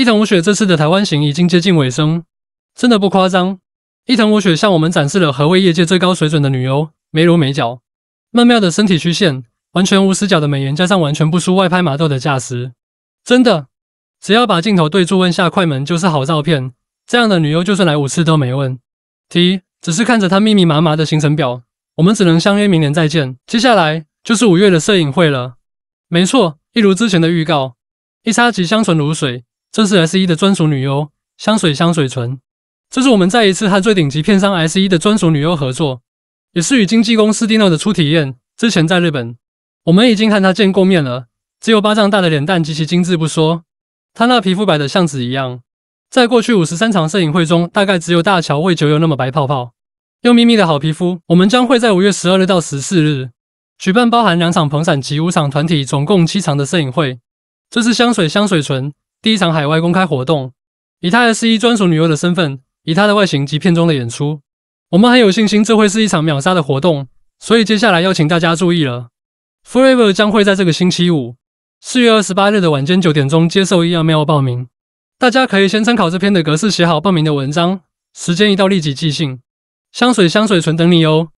伊藤舞雪这次的台湾行已经接近尾声，真的不夸张。伊藤舞雪向我们展示了何为业界最高水准的女优，美如美角，曼妙的身体曲线，完全无死角的美颜，加上完全不输外拍麻豆的架势，真的，只要把镜头对住，问下快门就是好照片。这样的女优就算来五次都没问题。只是看着她密密麻麻的行程表，我们只能相约明年再见。接下来就是五月的摄影会了，没错，一如之前的预告，一沙即香醇如水。这是 S 一的专属女优，香水香水唇。这是我们再一次和最顶级片商 S 一的专属女优合作，也是与经纪公司 Dino 的初体验。之前在日本，我们已经和她见过面了。只有巴掌大的脸蛋极其精致不说，她那皮肤白的像纸一样。在过去五十三场摄影会中，大概只有大桥惠久有那么白泡泡，又咪咪的好皮肤。我们将会在五月十二日到十四日举办包含两场棚伞及五场团体，总共七场的摄影会。这是香水香水唇。第一场海外公开活动，以他的 C1 专属女友的身份，以他的外形及片中的演出，我们很有信心，这会是一场秒杀的活动。所以接下来邀请大家注意了，Forever 将会在这个星期五，四月二十八日的晚间九点钟接受 email 报名。大家可以先参考这篇的格式写好报名的文章，时间一到立即寄信，香水香水存等你哦。